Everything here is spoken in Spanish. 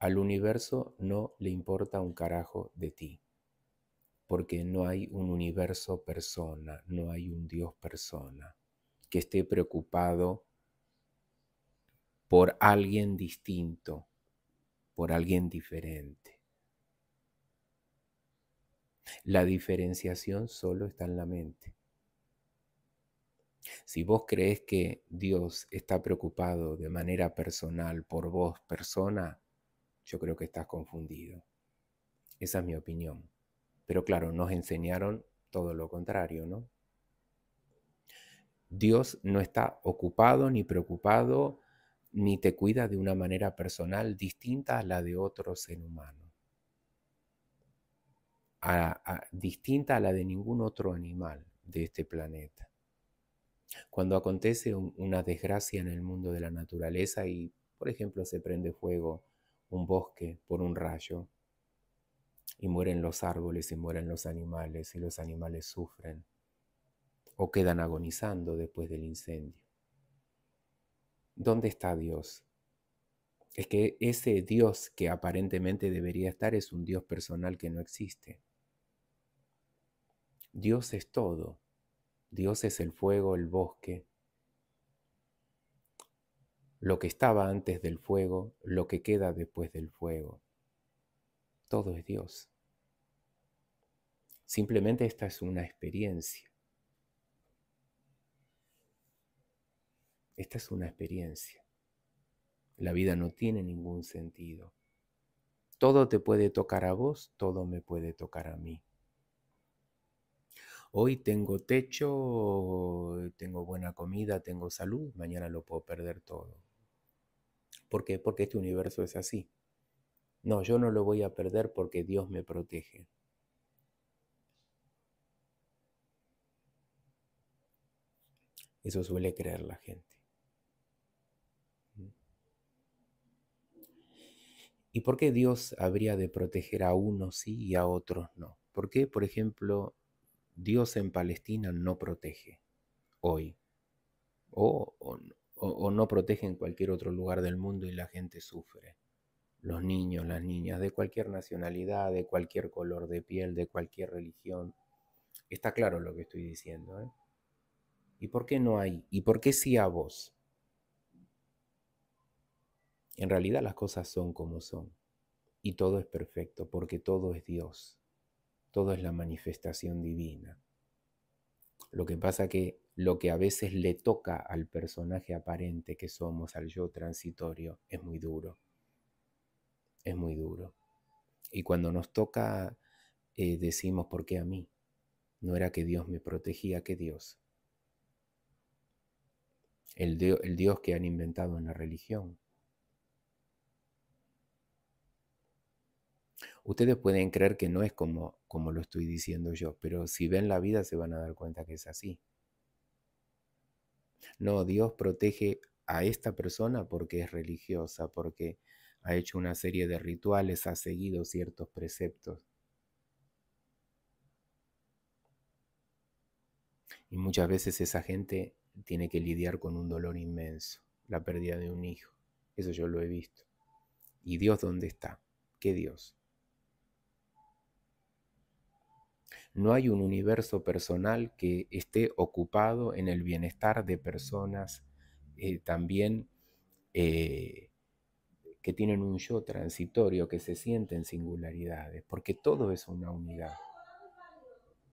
Al universo no le importa un carajo de ti, porque no hay un universo persona, no hay un Dios persona que esté preocupado por alguien distinto, por alguien diferente. La diferenciación solo está en la mente. Si vos crees que Dios está preocupado de manera personal por vos, persona, yo creo que estás confundido. Esa es mi opinión. Pero claro, nos enseñaron todo lo contrario, ¿no? Dios no está ocupado ni preocupado ni te cuida de una manera personal distinta a la de otro ser humano, distinta a la de ningún otro animal de este planeta. Cuando acontece una desgracia en el mundo de la naturaleza y, por ejemplo, se prende fuego un bosque por un rayo. Y mueren los árboles y mueren los animales y los animales sufren o quedan agonizando después del incendio. ¿Dónde está Dios? Es que ese Dios que aparentemente debería estar es un Dios personal que no existe. Dios es todo. Dios es el fuego, el bosque, lo que estaba antes del fuego, lo que queda después del fuego. Todo es Dios. Simplemente esta es una experiencia. Esta es una experiencia. La vida no tiene ningún sentido. Todo te puede tocar a vos, todo me puede tocar a mí. Hoy tengo techo, tengo buena comida, tengo salud, mañana lo puedo perder todo. ¿Por qué? Porque este universo es así. No, yo no lo voy a perder porque Dios me protege. Eso suele creer la gente. ¿Y por qué Dios habría de proteger a unos sí y a otros no? ¿Por qué, por ejemplo, Dios en Palestina no protege hoy? O, o, no protege en cualquier otro lugar del mundo y la gente sufre. Los niños, las niñas, de cualquier nacionalidad, de cualquier color de piel, de cualquier religión. Está claro lo que estoy diciendo. ¿eh? ¿Y por qué no hay? ¿Y por qué sí a vos? En realidad las cosas son como son. Y todo es perfecto porque todo es Dios. Todo es la manifestación divina. Lo que pasa que lo que a veces le toca al personaje aparente que somos, al yo transitorio, es muy duro. Es muy duro. Y cuando nos toca, eh, decimos, ¿por qué a mí? No era que Dios me protegía, que Dios. El, el Dios que han inventado en la religión. Ustedes pueden creer que no es como, como lo estoy diciendo yo, pero si ven la vida se van a dar cuenta que es así. No, Dios protege a esta persona porque es religiosa, porque ha hecho una serie de rituales, ha seguido ciertos preceptos. Y muchas veces esa gente tiene que lidiar con un dolor inmenso, la pérdida de un hijo. Eso yo lo he visto. ¿Y Dios dónde está? ¿Qué Dios? No hay un universo personal que esté ocupado en el bienestar de personas eh, también eh, que tienen un yo transitorio, que se sienten singularidades, porque todo es una unidad.